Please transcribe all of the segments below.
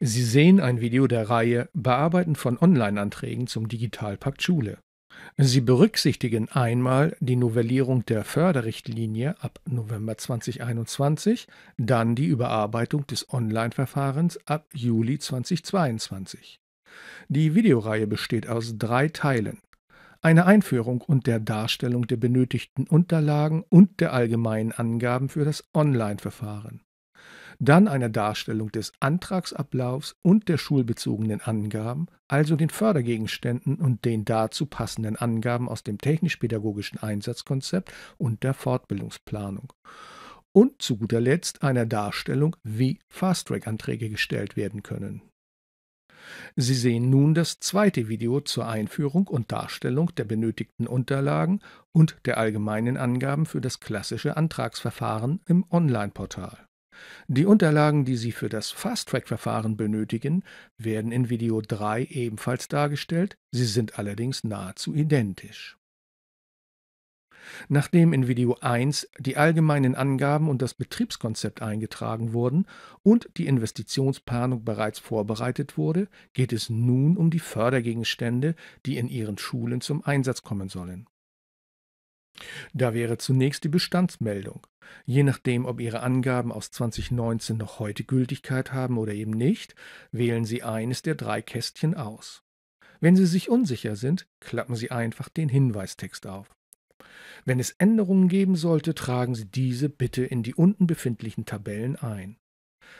Sie sehen ein Video der Reihe Bearbeiten von Online-Anträgen zum Digitalpakt Schule. Sie berücksichtigen einmal die Novellierung der Förderrichtlinie ab November 2021, dann die Überarbeitung des Online-Verfahrens ab Juli 2022. Die Videoreihe besteht aus drei Teilen. Eine Einführung und der Darstellung der benötigten Unterlagen und der allgemeinen Angaben für das Online-Verfahren. Dann eine Darstellung des Antragsablaufs und der schulbezogenen Angaben, also den Fördergegenständen und den dazu passenden Angaben aus dem technisch-pädagogischen Einsatzkonzept und der Fortbildungsplanung. Und zu guter Letzt eine Darstellung, wie Fast-Track-Anträge gestellt werden können. Sie sehen nun das zweite Video zur Einführung und Darstellung der benötigten Unterlagen und der allgemeinen Angaben für das klassische Antragsverfahren im Online-Portal. Die Unterlagen, die Sie für das Fast-Track-Verfahren benötigen, werden in Video 3 ebenfalls dargestellt, sie sind allerdings nahezu identisch. Nachdem in Video 1 die allgemeinen Angaben und das Betriebskonzept eingetragen wurden und die Investitionsplanung bereits vorbereitet wurde, geht es nun um die Fördergegenstände, die in Ihren Schulen zum Einsatz kommen sollen. Da wäre zunächst die Bestandsmeldung. Je nachdem, ob Ihre Angaben aus 2019 noch heute Gültigkeit haben oder eben nicht, wählen Sie eines der drei Kästchen aus. Wenn Sie sich unsicher sind, klappen Sie einfach den Hinweistext auf. Wenn es Änderungen geben sollte, tragen Sie diese bitte in die unten befindlichen Tabellen ein.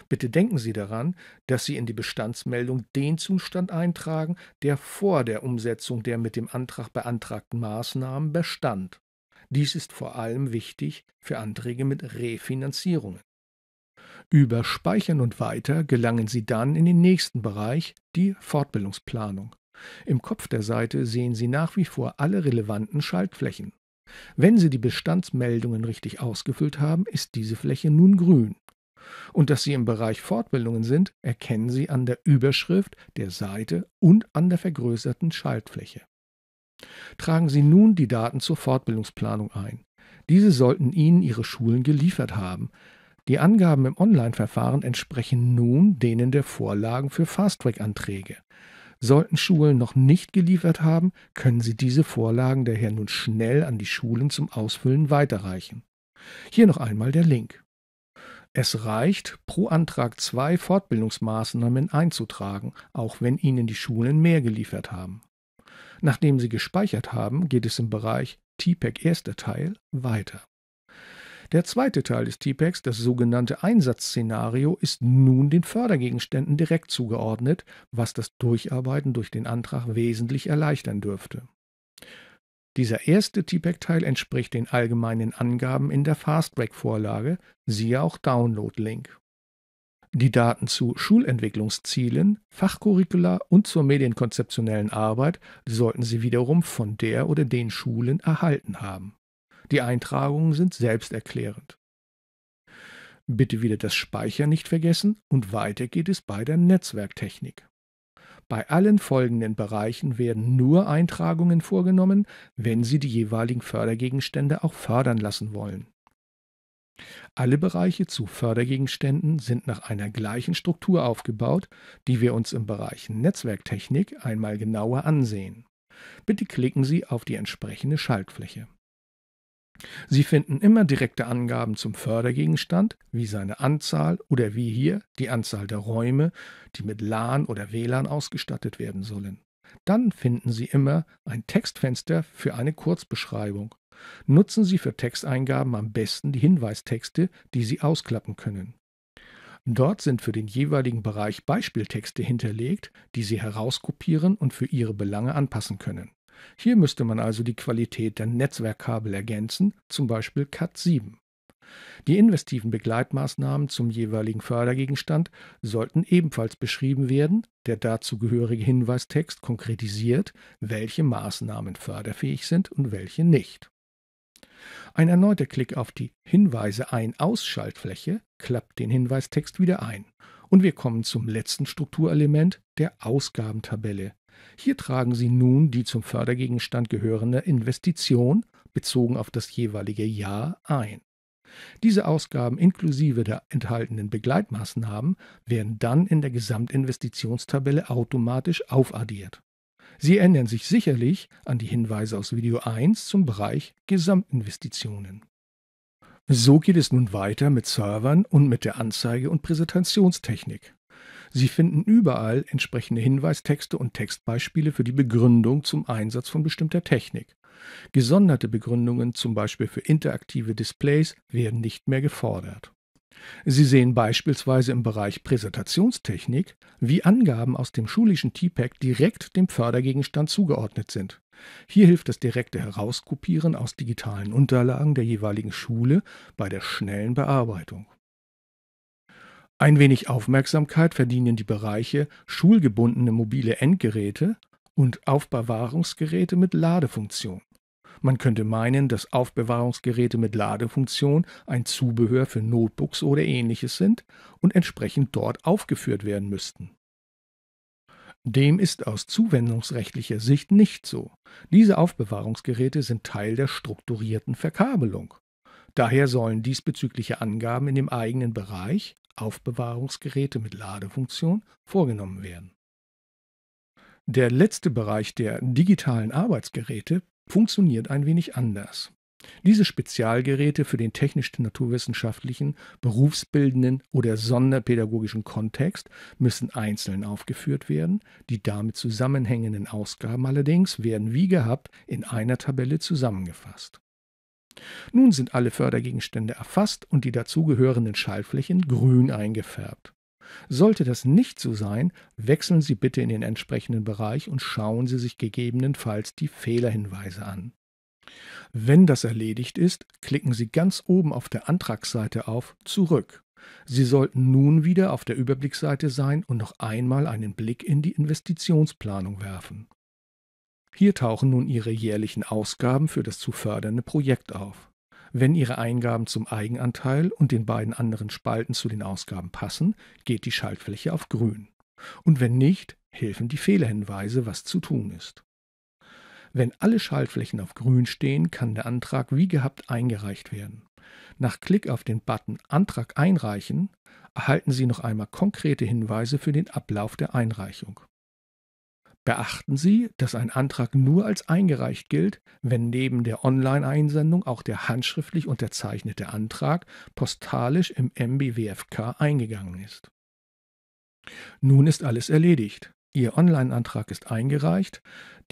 Bitte denken Sie daran, dass Sie in die Bestandsmeldung den Zustand eintragen, der vor der Umsetzung der mit dem Antrag beantragten Maßnahmen bestand. Dies ist vor allem wichtig für Anträge mit Refinanzierungen. Über Speichern und Weiter gelangen Sie dann in den nächsten Bereich, die Fortbildungsplanung. Im Kopf der Seite sehen Sie nach wie vor alle relevanten Schaltflächen. Wenn Sie die Bestandsmeldungen richtig ausgefüllt haben, ist diese Fläche nun grün. Und dass Sie im Bereich Fortbildungen sind, erkennen Sie an der Überschrift der Seite und an der vergrößerten Schaltfläche. Tragen Sie nun die Daten zur Fortbildungsplanung ein. Diese sollten Ihnen Ihre Schulen geliefert haben. Die Angaben im Online-Verfahren entsprechen nun denen der Vorlagen für Fast-Track-Anträge. Sollten Schulen noch nicht geliefert haben, können Sie diese Vorlagen daher nun schnell an die Schulen zum Ausfüllen weiterreichen. Hier noch einmal der Link. Es reicht, pro Antrag zwei Fortbildungsmaßnahmen einzutragen, auch wenn Ihnen die Schulen mehr geliefert haben. Nachdem Sie gespeichert haben, geht es im Bereich TPEG erster Teil weiter. Der zweite Teil des TPEGs, das sogenannte Einsatzszenario, ist nun den Fördergegenständen direkt zugeordnet, was das Durcharbeiten durch den Antrag wesentlich erleichtern dürfte. Dieser erste TPEG-Teil entspricht den allgemeinen Angaben in der fast track vorlage siehe auch Download-Link. Die Daten zu Schulentwicklungszielen, Fachcurricula und zur medienkonzeptionellen Arbeit sollten Sie wiederum von der oder den Schulen erhalten haben. Die Eintragungen sind selbsterklärend. Bitte wieder das Speichern nicht vergessen und weiter geht es bei der Netzwerktechnik. Bei allen folgenden Bereichen werden nur Eintragungen vorgenommen, wenn Sie die jeweiligen Fördergegenstände auch fördern lassen wollen. Alle Bereiche zu Fördergegenständen sind nach einer gleichen Struktur aufgebaut, die wir uns im Bereich Netzwerktechnik einmal genauer ansehen. Bitte klicken Sie auf die entsprechende Schaltfläche. Sie finden immer direkte Angaben zum Fördergegenstand, wie seine Anzahl oder wie hier die Anzahl der Räume, die mit LAN oder WLAN ausgestattet werden sollen. Dann finden Sie immer ein Textfenster für eine Kurzbeschreibung nutzen Sie für Texteingaben am besten die Hinweistexte, die Sie ausklappen können. Dort sind für den jeweiligen Bereich Beispieltexte hinterlegt, die Sie herauskopieren und für Ihre Belange anpassen können. Hier müsste man also die Qualität der Netzwerkkabel ergänzen, zum Beispiel CAT 7. Die investiven Begleitmaßnahmen zum jeweiligen Fördergegenstand sollten ebenfalls beschrieben werden, der dazugehörige Hinweistext konkretisiert, welche Maßnahmen förderfähig sind und welche nicht. Ein erneuter Klick auf die Hinweise ein Ausschaltfläche klappt den Hinweistext wieder ein. Und wir kommen zum letzten Strukturelement der Ausgabentabelle. Hier tragen Sie nun die zum Fördergegenstand gehörende Investition bezogen auf das jeweilige Jahr ein. Diese Ausgaben inklusive der enthaltenen Begleitmaßnahmen werden dann in der Gesamtinvestitionstabelle automatisch aufaddiert. Sie ändern sich sicherlich an die Hinweise aus Video 1 zum Bereich Gesamtinvestitionen. So geht es nun weiter mit Servern und mit der Anzeige- und Präsentationstechnik. Sie finden überall entsprechende Hinweistexte und Textbeispiele für die Begründung zum Einsatz von bestimmter Technik. Gesonderte Begründungen, zum Beispiel für interaktive Displays, werden nicht mehr gefordert. Sie sehen beispielsweise im Bereich Präsentationstechnik, wie Angaben aus dem schulischen T-Pack direkt dem Fördergegenstand zugeordnet sind. Hier hilft das direkte Herauskopieren aus digitalen Unterlagen der jeweiligen Schule bei der schnellen Bearbeitung. Ein wenig Aufmerksamkeit verdienen die Bereiche schulgebundene mobile Endgeräte und Aufbewahrungsgeräte mit Ladefunktion. Man könnte meinen, dass Aufbewahrungsgeräte mit Ladefunktion ein Zubehör für Notebooks oder ähnliches sind und entsprechend dort aufgeführt werden müssten. Dem ist aus zuwendungsrechtlicher Sicht nicht so. Diese Aufbewahrungsgeräte sind Teil der strukturierten Verkabelung. Daher sollen diesbezügliche Angaben in dem eigenen Bereich Aufbewahrungsgeräte mit Ladefunktion vorgenommen werden. Der letzte Bereich der digitalen Arbeitsgeräte funktioniert ein wenig anders. Diese Spezialgeräte für den technisch-naturwissenschaftlichen, berufsbildenden oder sonderpädagogischen Kontext müssen einzeln aufgeführt werden. Die damit zusammenhängenden Ausgaben allerdings werden wie gehabt in einer Tabelle zusammengefasst. Nun sind alle Fördergegenstände erfasst und die dazugehörenden Schaltflächen grün eingefärbt. Sollte das nicht so sein, wechseln Sie bitte in den entsprechenden Bereich und schauen Sie sich gegebenenfalls die Fehlerhinweise an. Wenn das erledigt ist, klicken Sie ganz oben auf der Antragsseite auf Zurück. Sie sollten nun wieder auf der Überblicksseite sein und noch einmal einen Blick in die Investitionsplanung werfen. Hier tauchen nun Ihre jährlichen Ausgaben für das zu fördernde Projekt auf. Wenn Ihre Eingaben zum Eigenanteil und den beiden anderen Spalten zu den Ausgaben passen, geht die Schaltfläche auf Grün. Und wenn nicht, helfen die Fehlerhinweise, was zu tun ist. Wenn alle Schaltflächen auf Grün stehen, kann der Antrag wie gehabt eingereicht werden. Nach Klick auf den Button Antrag einreichen erhalten Sie noch einmal konkrete Hinweise für den Ablauf der Einreichung. Beachten Sie, dass ein Antrag nur als eingereicht gilt, wenn neben der Online-Einsendung auch der handschriftlich unterzeichnete Antrag postalisch im MBWFK eingegangen ist. Nun ist alles erledigt. Ihr Online-Antrag ist eingereicht.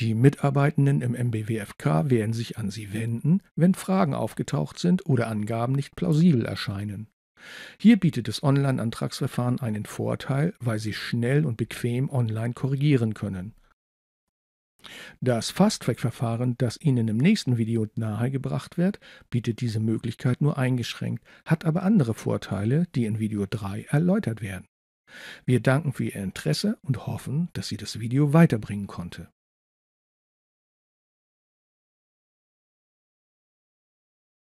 Die Mitarbeitenden im MBWFK werden sich an Sie wenden, wenn Fragen aufgetaucht sind oder Angaben nicht plausibel erscheinen. Hier bietet das Online-Antragsverfahren einen Vorteil, weil Sie schnell und bequem online korrigieren können. Das Fast-Track-Verfahren, das Ihnen im nächsten Video nahegebracht wird, bietet diese Möglichkeit nur eingeschränkt, hat aber andere Vorteile, die in Video 3 erläutert werden. Wir danken für Ihr Interesse und hoffen, dass Sie das Video weiterbringen konnte.